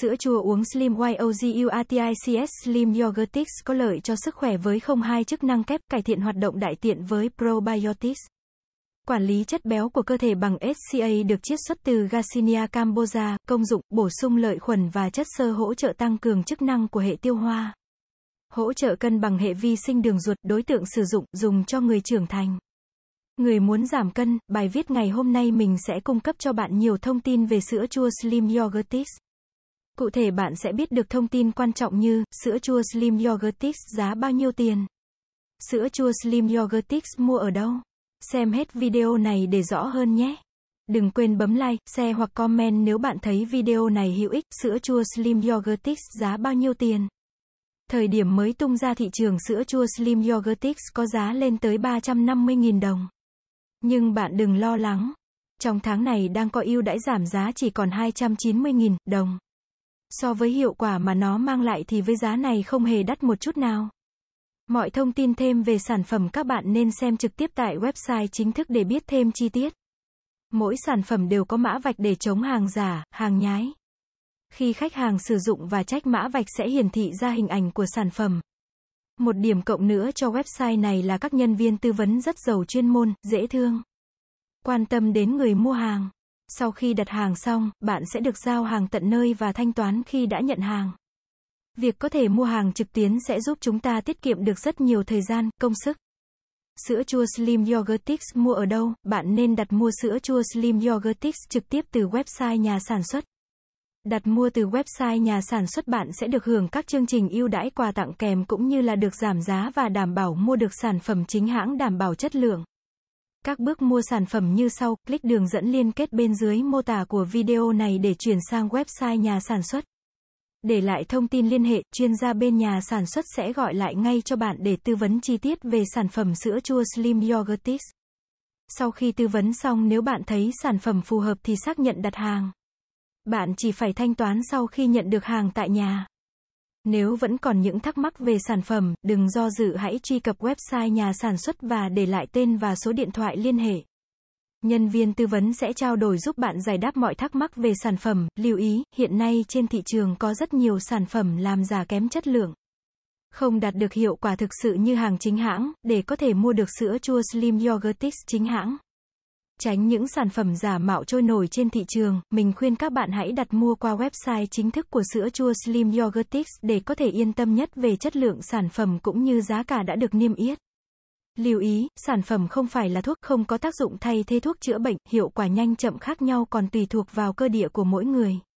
Sữa chua uống Slim YOGURTICS Slim Yogurtix có lợi cho sức khỏe với không hai chức năng kép cải thiện hoạt động đại tiện với probiotics. Quản lý chất béo của cơ thể bằng SCA được chiết xuất từ Garcinia cambogia, công dụng bổ sung lợi khuẩn và chất xơ hỗ trợ tăng cường chức năng của hệ tiêu hóa. Hỗ trợ cân bằng hệ vi sinh đường ruột, đối tượng sử dụng dùng cho người trưởng thành. Người muốn giảm cân, bài viết ngày hôm nay mình sẽ cung cấp cho bạn nhiều thông tin về sữa chua Slim Yogurtix. Cụ thể bạn sẽ biết được thông tin quan trọng như sữa chua Slim Yogurtix giá bao nhiêu tiền. Sữa chua Slim Yogurtix mua ở đâu? Xem hết video này để rõ hơn nhé. Đừng quên bấm like, share hoặc comment nếu bạn thấy video này hữu ích. Sữa chua Slim Yogurtix giá bao nhiêu tiền? Thời điểm mới tung ra thị trường sữa chua Slim Yogurtix có giá lên tới 350.000 đồng. Nhưng bạn đừng lo lắng. Trong tháng này đang có ưu đãi giảm giá chỉ còn 290.000 đồng. So với hiệu quả mà nó mang lại thì với giá này không hề đắt một chút nào. Mọi thông tin thêm về sản phẩm các bạn nên xem trực tiếp tại website chính thức để biết thêm chi tiết. Mỗi sản phẩm đều có mã vạch để chống hàng giả, hàng nhái. Khi khách hàng sử dụng và trách mã vạch sẽ hiển thị ra hình ảnh của sản phẩm. Một điểm cộng nữa cho website này là các nhân viên tư vấn rất giàu chuyên môn, dễ thương. Quan tâm đến người mua hàng. Sau khi đặt hàng xong, bạn sẽ được giao hàng tận nơi và thanh toán khi đã nhận hàng. Việc có thể mua hàng trực tuyến sẽ giúp chúng ta tiết kiệm được rất nhiều thời gian, công sức. Sữa chua Slim Yogurtix mua ở đâu? Bạn nên đặt mua sữa chua Slim Yogurtix trực tiếp từ website nhà sản xuất. Đặt mua từ website nhà sản xuất bạn sẽ được hưởng các chương trình ưu đãi quà tặng kèm cũng như là được giảm giá và đảm bảo mua được sản phẩm chính hãng đảm bảo chất lượng. Các bước mua sản phẩm như sau, click đường dẫn liên kết bên dưới mô tả của video này để chuyển sang website nhà sản xuất. Để lại thông tin liên hệ, chuyên gia bên nhà sản xuất sẽ gọi lại ngay cho bạn để tư vấn chi tiết về sản phẩm sữa chua Slim Yogurtis. Sau khi tư vấn xong nếu bạn thấy sản phẩm phù hợp thì xác nhận đặt hàng. Bạn chỉ phải thanh toán sau khi nhận được hàng tại nhà. Nếu vẫn còn những thắc mắc về sản phẩm, đừng do dự hãy truy cập website nhà sản xuất và để lại tên và số điện thoại liên hệ. Nhân viên tư vấn sẽ trao đổi giúp bạn giải đáp mọi thắc mắc về sản phẩm. Lưu ý, hiện nay trên thị trường có rất nhiều sản phẩm làm giả kém chất lượng. Không đạt được hiệu quả thực sự như hàng chính hãng, để có thể mua được sữa chua Slim Yogurtix chính hãng. Tránh những sản phẩm giả mạo trôi nổi trên thị trường, mình khuyên các bạn hãy đặt mua qua website chính thức của sữa chua Slim Yogurtix để có thể yên tâm nhất về chất lượng sản phẩm cũng như giá cả đã được niêm yết. Lưu ý, sản phẩm không phải là thuốc không có tác dụng thay thế thuốc chữa bệnh, hiệu quả nhanh chậm khác nhau còn tùy thuộc vào cơ địa của mỗi người.